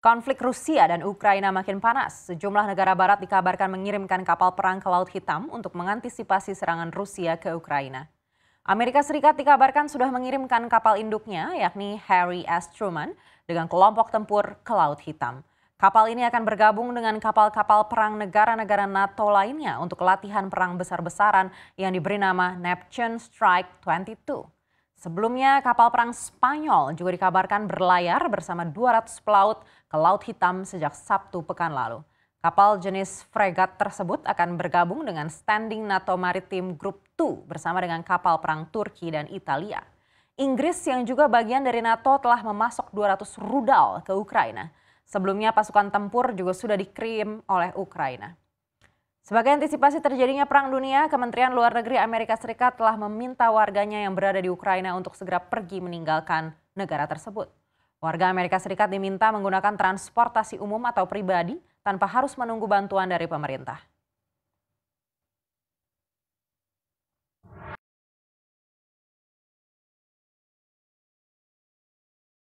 Konflik Rusia dan Ukraina makin panas. Sejumlah negara barat dikabarkan mengirimkan kapal perang ke Laut Hitam untuk mengantisipasi serangan Rusia ke Ukraina. Amerika Serikat dikabarkan sudah mengirimkan kapal induknya, yakni Harry S. Truman, dengan kelompok tempur ke Laut Hitam. Kapal ini akan bergabung dengan kapal-kapal perang negara-negara NATO lainnya untuk latihan perang besar-besaran yang diberi nama Neptune Strike 22. Sebelumnya, kapal perang Spanyol juga dikabarkan berlayar bersama 200 pelaut ke Laut Hitam sejak Sabtu pekan lalu. Kapal jenis fregat tersebut akan bergabung dengan Standing NATO Maritim Group 2 bersama dengan kapal perang Turki dan Italia. Inggris yang juga bagian dari NATO telah memasok 200 rudal ke Ukraina. Sebelumnya pasukan tempur juga sudah dikirim oleh Ukraina. Sebagai antisipasi terjadinya Perang Dunia, Kementerian Luar Negeri Amerika Serikat telah meminta warganya yang berada di Ukraina untuk segera pergi meninggalkan negara tersebut. Warga Amerika Serikat diminta menggunakan transportasi umum atau pribadi tanpa harus menunggu bantuan dari pemerintah.